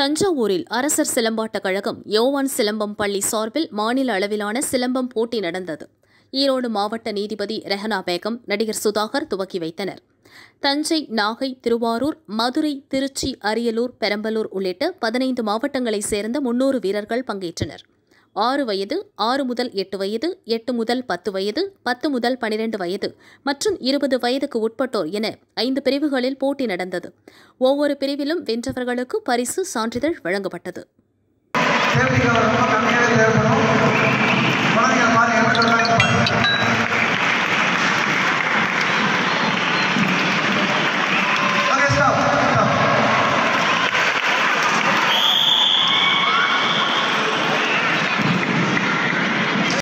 தஞ்சாவூரில் அரசர் சிலம்பாட்ட கழகம் யோவான் சிலம்பம் பள்ளி சார்பில் மாநில அளவிலான சிலம்பம் போட்டி நடந்தது ஈரோடு மாவட்ட நீதிபதி ரெஹனா பேகம் நடிகர் சுதாகர் துவக்கி வைத்தனர் தஞ்சை நாகை திருவாரூர் மதுரை திருச்சி அரியலூர் பெரம்பலூர் உள்ளிட்ட பதினைந்து மாவட்டங்களைச் சேர்ந்த முன்னூறு வீரர்கள் பங்கேற்றனர் ஆறு வயது ஆறு முதல் எட்டு வயது எட்டு முதல் பத்து வயது பத்து முதல் பனிரெண்டு வயது மற்றும் இருபது வயதுக்கு உட்பட்டோர் என ஐந்து பிரிவுகளில் போட்டி நடந்தது ஒவ்வொரு பிரிவிலும் வென்றவர்களுக்கு பரிசு சான்றிதழ் வழங்கப்பட்டது